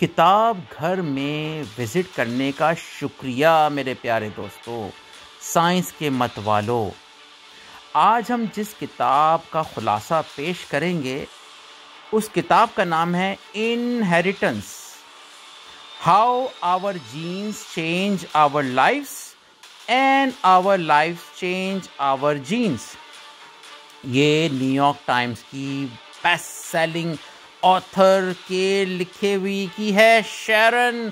किताब घर में विज़िट करने का शुक्रिया मेरे प्यारे दोस्तों साइंस के मत वालों आज हम जिस किताब का ख़ुलासा पेश करेंगे उस किताब का नाम है inheritance how our genes change our lives and our life change our genes ये न्यूयॉर्क टाइम्स की बेस्ट सेलिंग ऑथर के लिखे हुई की है शेरन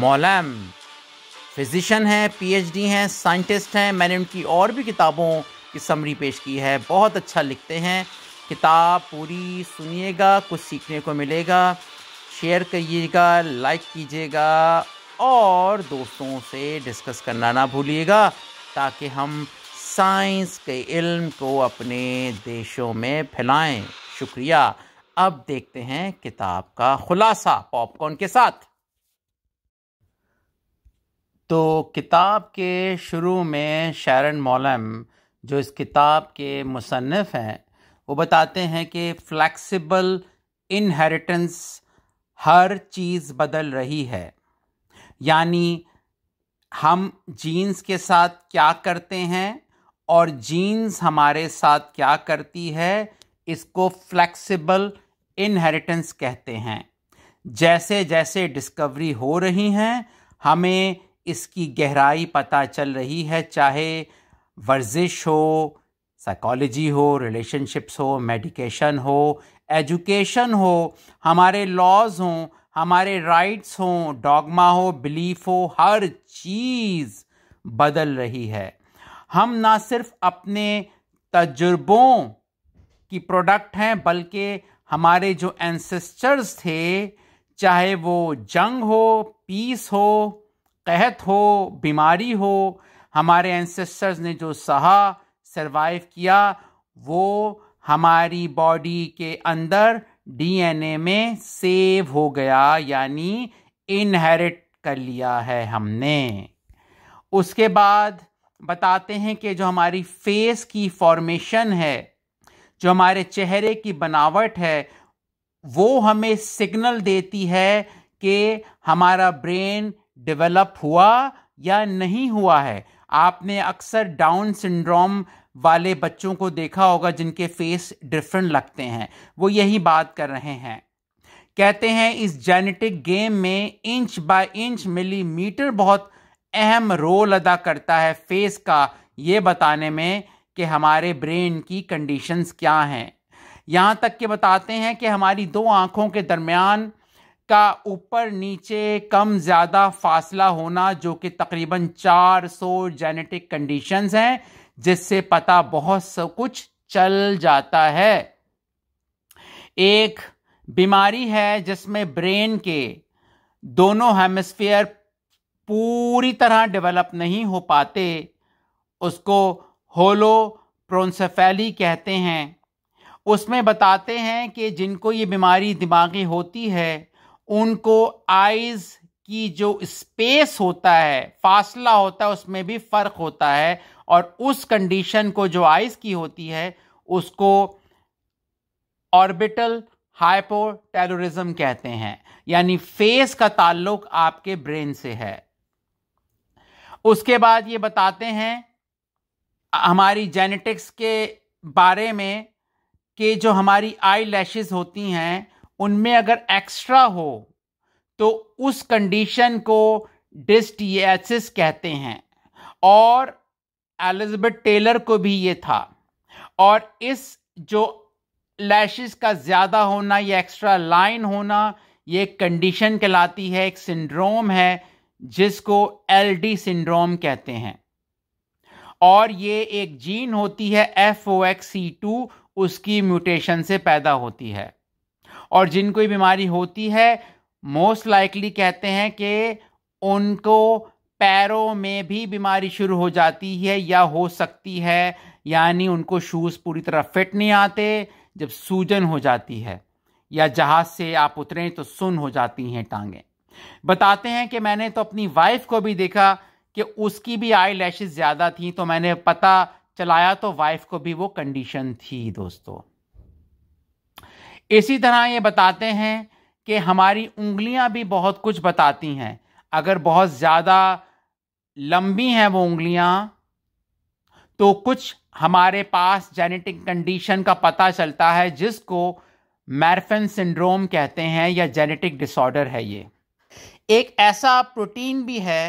मौलम फिजिशन हैं पीएचडी हैं साइंटिस्ट हैं मैंने उनकी और भी किताबों की समरी पेश की है बहुत अच्छा लिखते हैं किताब पूरी सुनिएगा कुछ सीखने को मिलेगा शेयर करिएगा लाइक कीजिएगा और दोस्तों से डिस्कस करना ना भूलिएगा ताकि हम साइंस के इल्म को अपने देशों में फैलाएं शुक्रिया अब देखते हैं किताब का खुलासा पॉपकॉर्न के साथ तो किताब के शुरू में शैरन मौलम जो इस किताब के मुसनफ़ हैं वो बताते हैं कि फ्लैक्सीबल इनहेरिटेंस हर चीज़ बदल रही है यानी हम जीन्स के साथ क्या करते हैं और जीन्स हमारे साथ क्या करती है इसको फ्लैक्सीबल इनहेरिटेंस कहते हैं जैसे जैसे डिस्कवरी हो रही हैं हमें इसकी गहराई पता चल रही है चाहे वर्जिश हो साइकोलॉजी हो रिलेशनशिप्स हो मेडिकेशन हो एजुकेशन हो हमारे लॉज हों हमारे राइट्स हों डॉगमा हो बिलीफ हो हर चीज़ बदल रही है हम ना सिर्फ अपने तजुर्बों की प्रोडक्ट हैं बल्कि हमारे जो एंसेस्टर्स थे चाहे वो जंग हो पीस हो कहत हो बीमारी हो हमारे एंसेस्टर्स ने जो सहा सरवाइव किया वो हमारी बॉडी के अंदर डीएनए में सेव हो गया यानी इनहेरिट कर लिया है हमने उसके बाद बताते हैं कि जो हमारी फेस की फॉर्मेशन है जो हमारे चेहरे की बनावट है वो हमें सिग्नल देती है कि हमारा ब्रेन डेवलप हुआ या नहीं हुआ है आपने अक्सर डाउन सिंड्रोम वाले बच्चों को देखा होगा जिनके फेस डिफरेंट लगते हैं वो यही बात कर रहे हैं कहते हैं इस जेनेटिक गेम में इंच बाय इंच मिलीमीटर बहुत अहम रोल अदा करता है फेस का ये बताने में कि हमारे ब्रेन की कंडीशंस क्या हैं यहाँ तक कि बताते हैं कि हमारी दो आँखों के दरमियान का ऊपर नीचे कम ज़्यादा फासला होना जो कि तकरीबन 400 जेनेटिक कंडीशंस हैं जिससे पता बहुत सब कुछ चल जाता है एक बीमारी है जिसमें ब्रेन के दोनों हेमस्फेयर पूरी तरह डेवलप नहीं हो पाते उसको होलो प्रोन्सफेली कहते हैं उसमें बताते हैं कि जिनको ये बीमारी दिमागी होती है उनको आइज़ की जो स्पेस होता है फासला होता है उसमें भी फ़र्क होता है और उस कंडीशन को जो आइज़ की होती है उसको ऑर्बिटल हाइपोटेरोरिज्म कहते हैं यानी फेस का ताल्लुक आपके ब्रेन से है उसके बाद ये बताते हैं हमारी जेनेटिक्स के बारे में कि जो हमारी आई लैशेज़ होती हैं उनमें अगर एक्स्ट्रा हो तो उस कंडीशन को डिस्टियासिस कहते हैं और एलिजबेथ टेलर को भी ये था और इस जो लैशेस का ज़्यादा होना या एक्स्ट्रा लाइन होना ये कंडीशन कहलाती है एक सिंड्रोम है जिसको एलडी सिंड्रोम कहते हैं और ये एक जीन होती है F O X C two उसकी म्यूटेशन से पैदा होती है और जिनको ये बीमारी होती है मोस्ट लाइकली कहते हैं कि उनको पैरों में भी बीमारी शुरू हो जाती है या हो सकती है यानी उनको शूज़ पूरी तरह फिट नहीं आते जब सूजन हो जाती है या जहाज़ से आप उतरें तो सुन हो जाती हैं टांगें बताते हैं कि मैंने तो अपनी वाइफ को भी देखा कि उसकी भी आई लैशेज ज़्यादा थी तो मैंने पता चलाया तो वाइफ को भी वो कंडीशन थी दोस्तों इसी तरह ये बताते हैं कि हमारी उंगलियां भी बहुत कुछ बताती हैं अगर बहुत ज़्यादा लंबी हैं वो उंगलियां तो कुछ हमारे पास जेनेटिक कंडीशन का पता चलता है जिसको मैरफिन सिंड्रोम कहते हैं या जेनेटिक डिसऑर्डर है ये एक ऐसा प्रोटीन भी है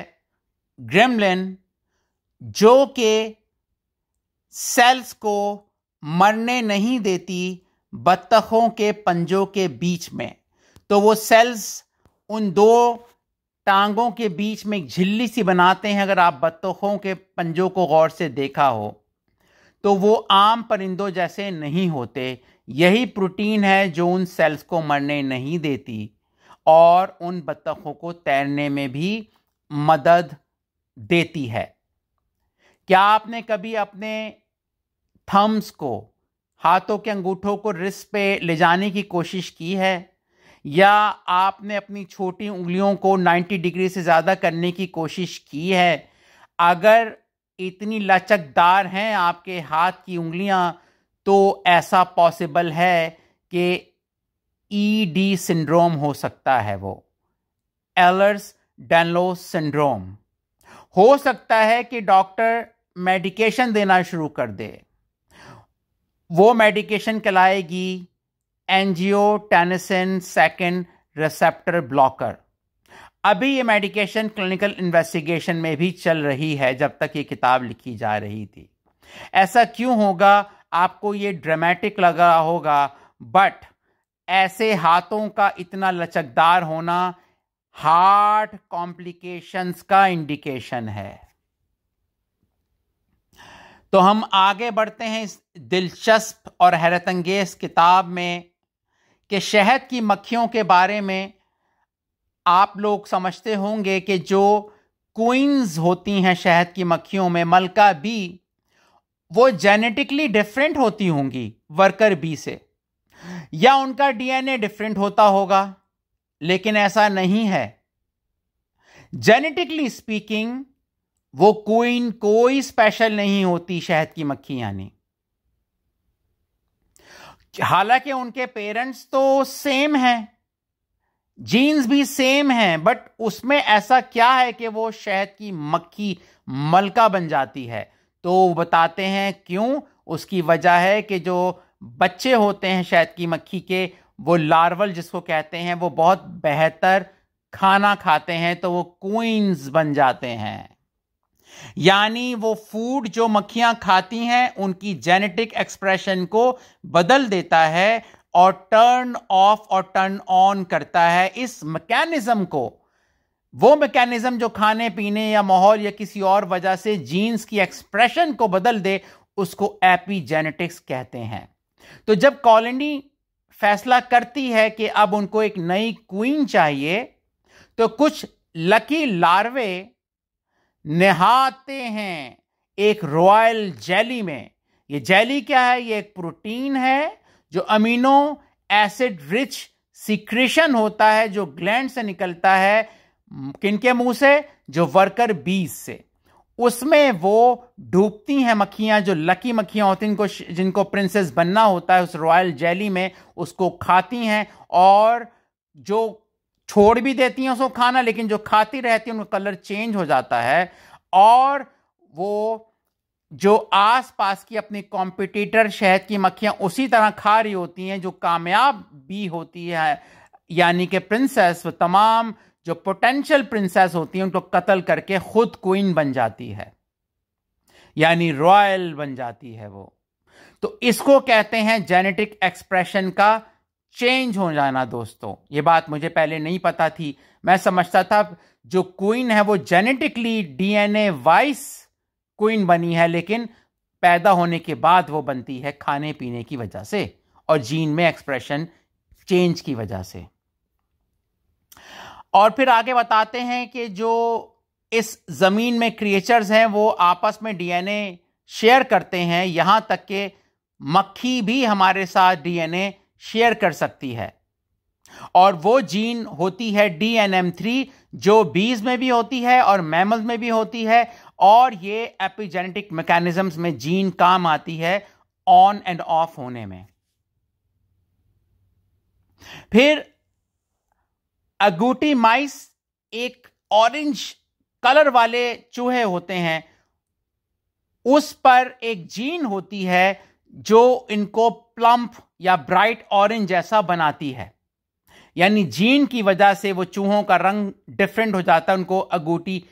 ग्रेमलिन जो के सेल्स को मरने नहीं देती बत्तखों के पंजों के बीच में तो वो सेल्स उन दो टांगों के बीच में एक झिल्ली सी बनाते हैं अगर आप बत्तखों के पंजों को गौर से देखा हो तो वो आम परिंदों जैसे नहीं होते यही प्रोटीन है जो उन सेल्स को मरने नहीं देती और उन बत्तखों को तैरने में भी मदद देती है क्या आपने कभी अपने थम्स को हाथों के अंगूठों को रिस पे ले जाने की कोशिश की है या आपने अपनी छोटी उंगलियों को 90 डिग्री से ज़्यादा करने की कोशिश की है अगर इतनी लचकदार हैं आपके हाथ की उंगलियां तो ऐसा पॉसिबल है कि ई e डी सिंड्रोम हो सकता है वो एलर्स डेनलोस सिंड्रोम हो सकता है कि डॉक्टर मेडिकेशन देना शुरू कर दे वो मेडिकेशन कहलाएगी angiotensin second receptor blocker अभी ये मेडिकेशन क्लिनिकल इन्वेस्टिगेशन में भी चल रही है जब तक ये किताब लिखी जा रही थी ऐसा क्यों होगा आपको ये ड्रामेटिक लगा होगा बट ऐसे हाथों का इतना लचकदार होना हार्ट कॉम्प्लिकेशंस का इंडिकेशन है तो हम आगे बढ़ते हैं इस दिलचस्प और हैरतंगेज किताब में कि शहद की मक्खियों के बारे में आप लोग समझते होंगे कि जो क्वींस होती हैं शहद की मक्खियों में मलका बी वो जेनेटिकली डिफरेंट होती होंगी वर्कर बी से या उनका डीएनए डिफरेंट होता होगा लेकिन ऐसा नहीं है जेनेटिकली स्पीकिंग वो क्वीन कोई स्पेशल नहीं होती शहद की मक्खी यानी हालांकि उनके पेरेंट्स तो सेम हैं जीन्स भी सेम हैं बट उसमें ऐसा क्या है कि वो शहद की मक्खी मलका बन जाती है तो बताते हैं क्यों उसकी वजह है कि जो बच्चे होते हैं शहद की मक्खी के वो लार्वल जिसको कहते हैं वो बहुत बेहतर खाना खाते हैं तो वो क्वींस बन जाते हैं यानी वो फूड जो मक्खियां खाती हैं उनकी जेनेटिक एक्सप्रेशन को बदल देता है और टर्न ऑफ और टर्न ऑन करता है इस मैकेनिज्म को वो मैकेनिज्म जो खाने पीने या माहौल या किसी और वजह से जीन्स की एक्सप्रेशन को बदल दे उसको एपीजेनेटिक्स कहते हैं तो जब कॉलोनी फैसला करती है कि अब उनको एक नई क्वीन चाहिए तो कुछ लकी लार्वे नहाते हैं एक रॉयल जेली में ये जेली क्या है ये एक प्रोटीन है जो अमीनो एसिड रिच सिक्रेशन होता है जो ग्लैंड से निकलता है किनके मुंह से जो वर्कर बीज से उसमें वो डूबती हैं मक्खियां जो लकी मक्खियां होती हैं इनको जिनको प्रिंसेस बनना होता है उस रॉयल जेली में उसको खाती हैं और जो छोड़ भी देती हैं उसको खाना लेकिन जो खाती रहती है उनका कलर चेंज हो जाता है और वो जो आस पास की अपनी कॉम्पिटिटर शहद की मक्खियां उसी तरह खा रही होती हैं जो कामयाब भी होती है यानी कि प्रिंसेस वो तमाम जो पोटेंशियल प्रिंसेस होती है उनको कत्ल करके खुद क्वीन बन जाती है यानी रॉयल बन जाती है वो तो इसको कहते हैं जेनेटिक एक्सप्रेशन का चेंज हो जाना दोस्तों ये बात मुझे पहले नहीं पता थी मैं समझता था जो क्वीन है वो जेनेटिकली डीएनए वाइस क्वीन बनी है लेकिन पैदा होने के बाद वो बनती है खाने पीने की वजह से और जीन में एक्सप्रेशन चेंज की वजह से और फिर आगे बताते हैं कि जो इस ज़मीन में क्रिएचर्स हैं वो आपस में डीएनए शेयर करते हैं यहाँ तक कि मक्खी भी हमारे साथ डीएनए शेयर कर सकती है और वो जीन होती है डी एन एम थ्री जो बीज में भी होती है और मैमल में भी होती है और ये एपिजेनेटिक मैकेनिज्म्स में जीन काम आती है ऑन एंड ऑफ होने में फिर अगूटी माइस एक ऑरेंज कलर वाले चूहे होते हैं उस पर एक जीन होती है जो इनको प्लम्प या ब्राइट ऑरेंज जैसा बनाती है यानी जीन की वजह से वो चूहों का रंग डिफरेंट हो जाता है उनको अगूटी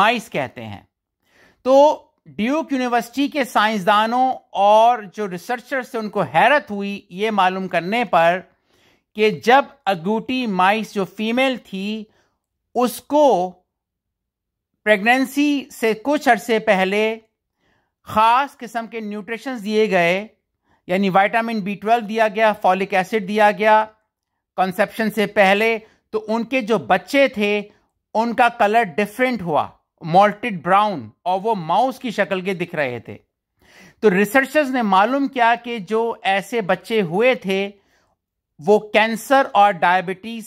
माइस कहते हैं तो ड्यूक यूनिवर्सिटी के साइंसदानों और जो रिसर्चर्स थे उनको हैरत हुई ये मालूम करने पर कि जब अगूटी माइस जो फीमेल थी उसको प्रेगनेंसी से कुछ अरसे पहले ख़ास किस्म के न्यूट्रिशंस दिए गए यानी विटामिन बी ट्वेल्व दिया गया फॉलिक एसिड दिया गया कंसेप्शन से पहले तो उनके जो बच्चे थे उनका कलर डिफरेंट हुआ मोल्टेड ब्राउन और वो माउस की शक्ल के दिख रहे थे तो रिसर्चर्स ने मालूम किया कि जो ऐसे बच्चे हुए थे वो कैंसर और डायबिटीज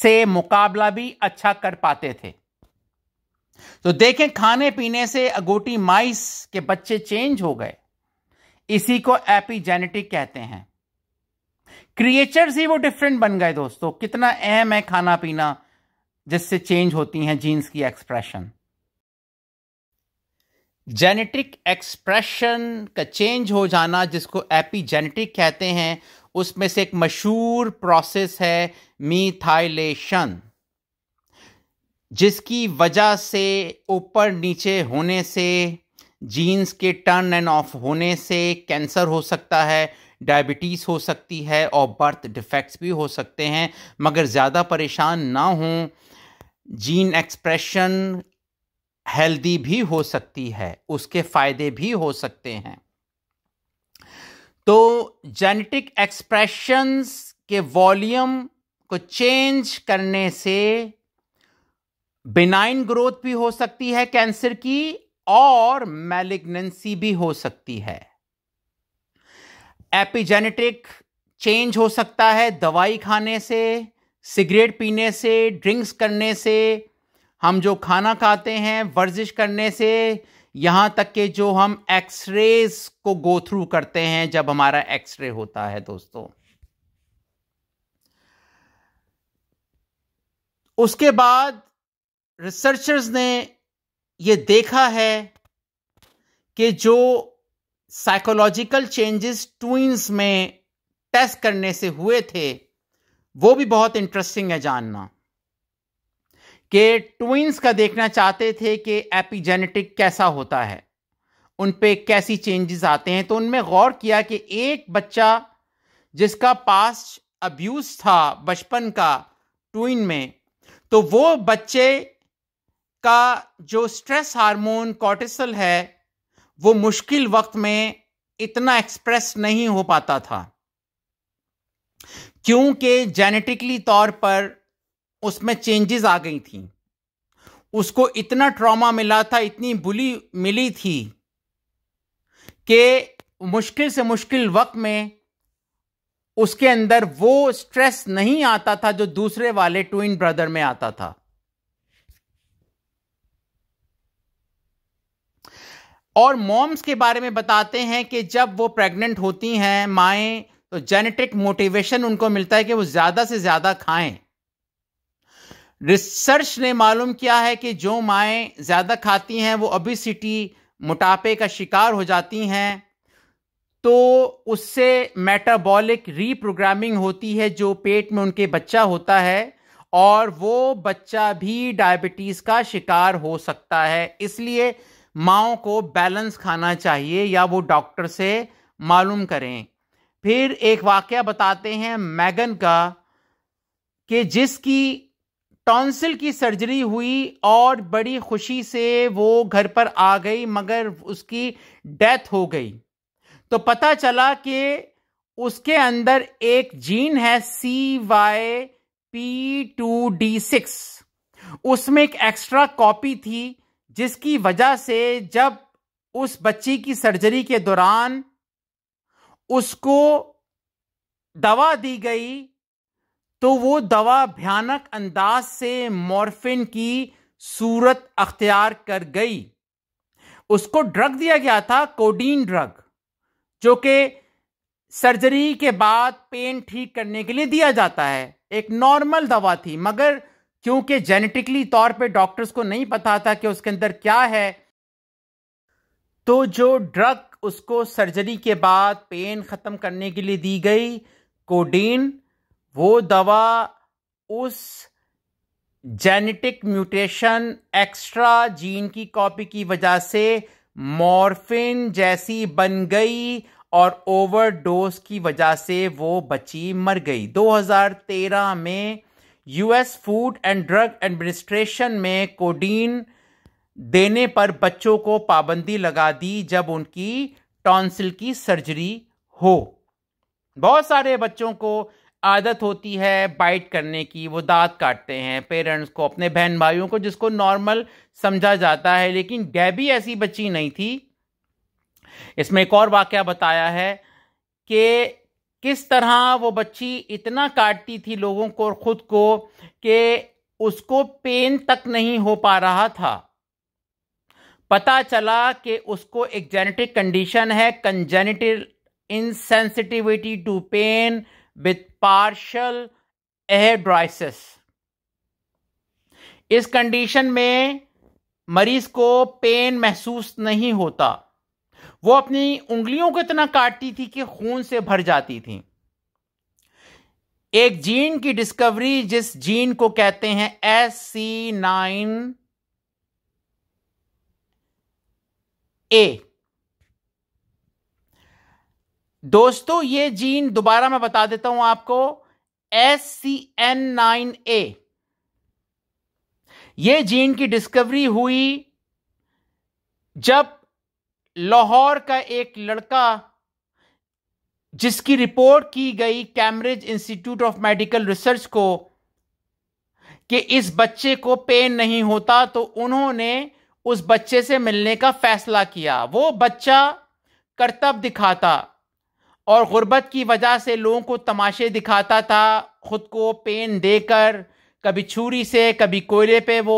से मुकाबला भी अच्छा कर पाते थे तो देखें खाने पीने से अगोटी माइस के बच्चे चेंज हो गए इसी को एपीजेनेटिक कहते हैं क्रिएचर्स ही वो डिफरेंट बन गए दोस्तों कितना अहम है खाना पीना जिससे चेंज होती हैं जीन्स की एक्सप्रेशन जेनेटिक एक्सप्रेशन का चेंज हो जाना जिसको एपीजेनेटिक कहते हैं उसमें से एक मशहूर प्रोसेस है मीथाइलेशन जिसकी वजह से ऊपर नीचे होने से जीन्स के टर्न एंड ऑफ होने से कैंसर हो सकता है डायबिटीज़ हो सकती है और बर्थ डिफेक्ट्स भी हो सकते हैं मगर ज़्यादा परेशान ना हों जीन एक्सप्रेशन हेल्दी भी हो सकती है उसके फ़ायदे भी हो सकते हैं तो जेनेटिक एक्सप्रेशंस के वॉल्यूम को चेंज करने से बिनाइन ग्रोथ भी हो सकती है कैंसर की और मैलिग्नेंसी भी हो सकती है एपिजेनेटिक चेंज हो सकता है दवाई खाने से सिगरेट पीने से ड्रिंक्स करने से हम जो खाना खाते हैं वर्जिश करने से यहाँ तक के जो हम एक्सरेज को गो थ्रू करते हैं जब हमारा एक्सरे होता है दोस्तों उसके बाद रिसर्चर्स ने ये देखा है कि जो साइकोलॉजिकल चेंजेस ट्विंस में टेस्ट करने से हुए थे वो भी बहुत इंटरेस्टिंग है जानना कि ट्विंस का देखना चाहते थे कि एपिजेनेटिक कैसा होता है उन पे कैसी चेंजेस आते हैं तो उनमें गौर किया कि एक बच्चा जिसका पास अब्यूज़ था बचपन का ट्विन में तो वो बच्चे का जो स्ट्रेस हार्मोन कॉर्टिसल है वो मुश्किल वक्त में इतना एक्सप्रेस नहीं हो पाता था क्योंकि जेनेटिकली तौर पर उसमें चेंजेस आ गई थी उसको इतना ट्रॉमा मिला था इतनी बुली मिली थी कि मुश्किल से मुश्किल वक्त में उसके अंदर वो स्ट्रेस नहीं आता था जो दूसरे वाले ट्विन ब्रदर में आता था और मॉम्स के बारे में बताते हैं कि जब वो प्रेग्नेंट होती हैं माएँ तो जेनेटिक मोटिवेशन उनको मिलता है कि वो ज़्यादा से ज़्यादा खाएं रिसर्च ने मालूम किया है कि जो माएँ ज़्यादा खाती हैं वो ओबिसिटी मोटापे का शिकार हो जाती हैं तो उससे मेटाबॉलिक रीप्रोग्रामिंग होती है जो पेट में उनके बच्चा होता है और वो बच्चा भी डायबिटीज़ का शिकार हो सकता है इसलिए माओ को बैलेंस खाना चाहिए या वो डॉक्टर से मालूम करें फिर एक वाक़ बताते हैं मैगन का कि जिसकी टॉन्सिल की सर्जरी हुई और बड़ी खुशी से वो घर पर आ गई मगर उसकी डेथ हो गई तो पता चला कि उसके अंदर एक जीन है C Y P two D six उसमें एक एक्स्ट्रा कॉपी थी जिसकी वजह से जब उस बच्ची की सर्जरी के दौरान उसको दवा दी गई तो वो दवा भयानक अंदाज से मॉर्फिन की सूरत अख्तियार कर गई उसको ड्रग दिया गया था कोडीन ड्रग जो कि सर्जरी के बाद पेन ठीक करने के लिए दिया जाता है एक नॉर्मल दवा थी मगर क्योंकि जेनेटिकली तौर पे डॉक्टर्स को नहीं पता था कि उसके अंदर क्या है तो जो ड्रग उसको सर्जरी के बाद पेन ख़त्म करने के लिए दी गई कोडीन वो दवा उस जेनेटिक म्यूटेशन एक्स्ट्रा जीन की कॉपी की वजह से मॉर्फिन जैसी बन गई और ओवरडोज की वजह से वो बची मर गई 2013 में US food and drug administration में कोडीन देने पर बच्चों को पाबंदी लगा दी जब उनकी टॉन्सिल की सर्जरी हो बहुत सारे बच्चों को आदत होती है बाइट करने की वो दांत काटते हैं पेरेंट्स को अपने बहन भाइयों को जिसको नॉर्मल समझा जाता है लेकिन गैबी ऐसी बच्ची नहीं थी इसमें एक और वाक़ बताया है कि किस तरह वो बच्ची इतना काटती थी लोगों को और ख़ुद को कि उसको पेन तक नहीं हो पा रहा था पता चला कि उसको एक जेनेटिक कंडीशन है congenital insensitivity to pain with partial anhidrosis इस कंडीशन में मरीज को पेन महसूस नहीं होता वो अपनी उंगलियों को इतना काटती थी कि खून से भर जाती थी एक जीन की डिस्कवरी जिस जीन को कहते हैं एस सी नाइन ए दोस्तों ये जीन दोबारा मैं बता देता हूं आपको S C N nine A ये जीन की डिस्कवरी हुई जब लाहौर का एक लड़का जिसकी रिपोर्ट की गई Cambridge institute of medical research को कि इस बच्चे को पेन नहीं होता तो उन्होंने उस बच्चे से मिलने का फैसला किया वो बच्चा करतब दिखाता और ग़ुरबत की वजह से लोगों को तमाशे दिखाता था ख़ुद को पेन देकर कभी छुरी से कभी कोयले पे वो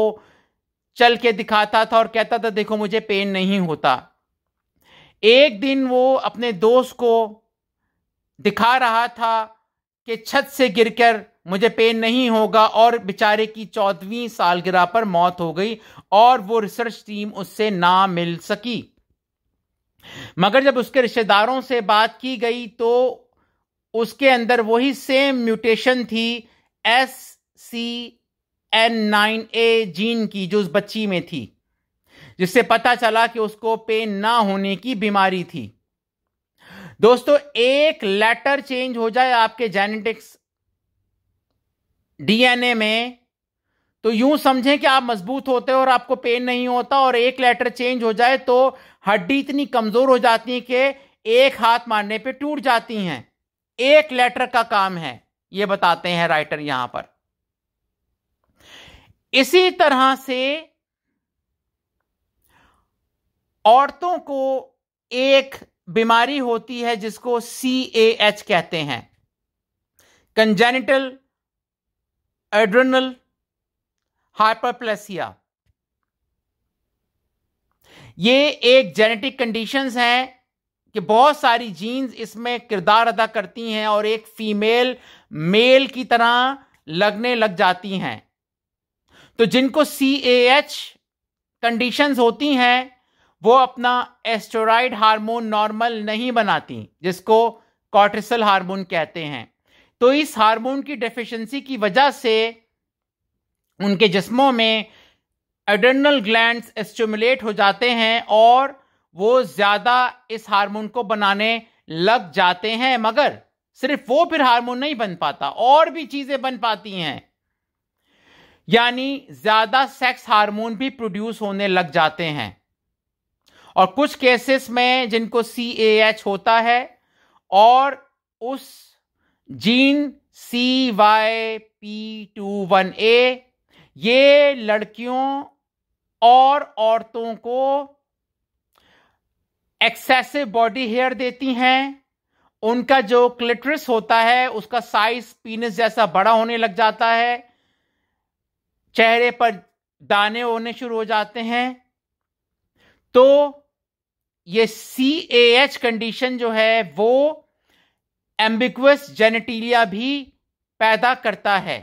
चल के दिखाता था और कहता था देखो मुझे पेन नहीं होता एक दिन वो अपने दोस्त को दिखा रहा था कि छत से गिरकर मुझे पेन नहीं होगा और बेचारे की चौदहवीं सालगिरह पर मौत हो गई और वो रिसर्च टीम उससे ना मिल सकी मगर जब उसके रिश्तेदारों से बात की गई तो उसके अंदर वही सेम म्यूटेशन थी S C N nine A gene की जो उस बच्ची में थी जिससे पता चला कि उसको पेन ना होने की बीमारी थी दोस्तों एक लेटर चेंज हो जाए आपके जेनेटिक्स डीएनए में तो यूं समझें कि आप मजबूत होते हो और आपको पेन नहीं होता और एक लेटर चेंज हो जाए तो हड्डी इतनी कमजोर हो जाती है कि एक हाथ मारने पे टूट जाती हैं एक लेटर का काम है ये बताते हैं राइटर यहां पर इसी तरह से औरतों को एक बीमारी होती है जिसको सी ए एच कहते हैं कंजेनिटल एड्रनल हाइपरप्लेसिया ये एक जेनेटिक कंडीशंस हैं कि बहुत सारी जीन्स इसमें किरदार अदा करती हैं और एक फीमेल मेल की तरह लगने लग जाती हैं तो जिनको सी ए एच कंडीशंस होती हैं वो अपना एस्टोराइड हार्मोन नॉर्मल नहीं बनाती जिसको कॉर्टिसल हार्मोन कहते हैं तो इस हार्मोन की डेफिशिएंसी की वजह से उनके जिस्मों में एडर्नल ग्लैंड स्टिमुलेट हो जाते हैं और वो ज़्यादा इस हार्मोन को बनाने लग जाते हैं मगर सिर्फ वो फिर हार्मोन नहीं बन पाता और भी चीज़ें बन पाती हैं यानी ज़्यादा सेक्स हार्मोन भी प्रोड्यूस होने लग जाते हैं और कुछ केसेस में जिनको सी ए एच होता है और उस gene C Y P two one A ये लड़कियों और औरतों को एक्सेसिव बॉडी हेयर देती हैं उनका जो क्लिटरिस होता है उसका साइज पीनस जैसा बड़ा होने लग जाता है चेहरे पर दाने होने शुरू हो जाते हैं तो ये सी ए एच कंडीशन जो है वो एम्बिक्वस जेनेटीलिया भी पैदा करता है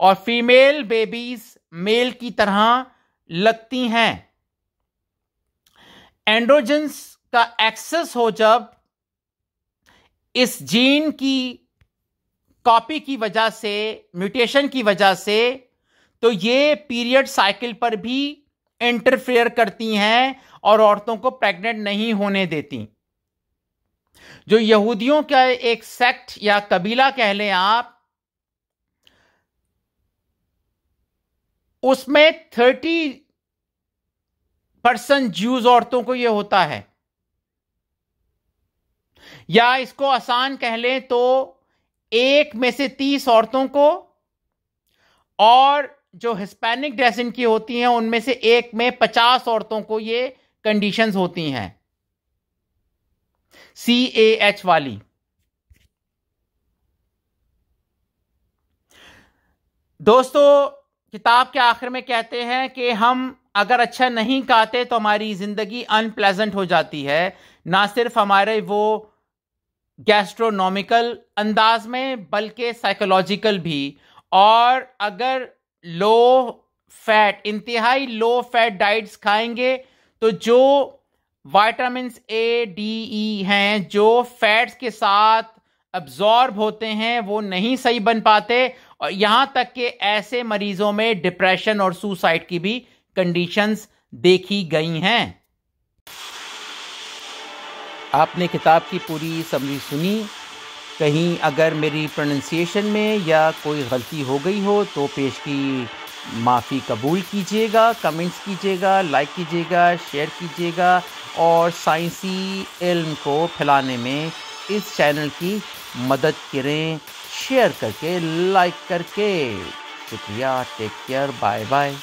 और फीमेल बेबीज मेल की तरह लगती हैं एंड्रोजेंस का एक्सेस हो जब इस जीन की कॉपी की वजह से म्यूटेशन की वजह से तो ये पीरियड साइकिल पर भी इंटरफेयर करती हैं और औरतों को प्रेग्नेंट नहीं होने देती जो यहूदियों का एक सेक्ट या कबीला कह लें आप उसमें थर्टी परसेंट ज्यूज औरतों को यह होता है या इसको आसान कह लें तो एक में से तीस औरतों को और जो हिस्पैनिक ड्रेसिंग की होती हैं उनमें से एक में पचास औरतों को ये कंडीशंस होती हैं सी ए एच वाली दोस्तों किताब के आखिर में कहते हैं कि हम अगर अच्छा नहीं खाते तो हमारी ज़िंदगी अनप्लेजेंट हो जाती है ना सिर्फ हमारे वो गैस्ट्रोनॉमिकल अंदाज में बल्कि साइकोलॉजिकल भी और अगर लो फैट इंतहाई लो फैट डाइट्स खाएंगे तो जो वाइटामिन ए डी ई हैं जो फैट्स के साथ अब्जॉर्ब होते हैं वो नहीं सही बन पाते और यहां तक कि ऐसे मरीजों में डिप्रेशन और सुसाइड की भी कंडीशंस देखी गई हैं आपने किताब की पूरी समरी सुनी कहीं अगर मेरी प्रोनंसिएशन में या कोई गलती हो गई हो तो पेश की माफ़ी कबूल कीजिएगा कमेंट्स कीजिएगा लाइक कीजिएगा शेयर कीजिएगा और साइंसी इल्म को फैलाने में इस चैनल की मदद करें शेयर करके लाइक करके शुक्रिया टेक केयर बाय बाय